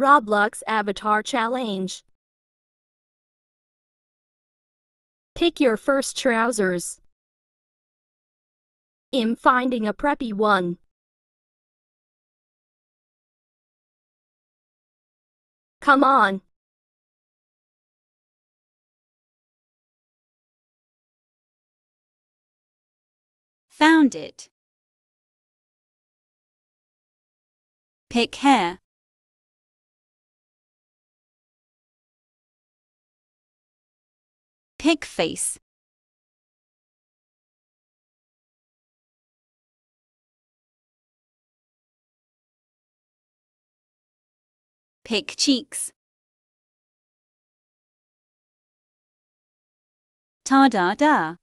Roblox Avatar Challenge. Pick your first trousers. I'm finding a preppy one. Come on. Found it. Pick hair. Pig face. Pig cheeks. Ta da da.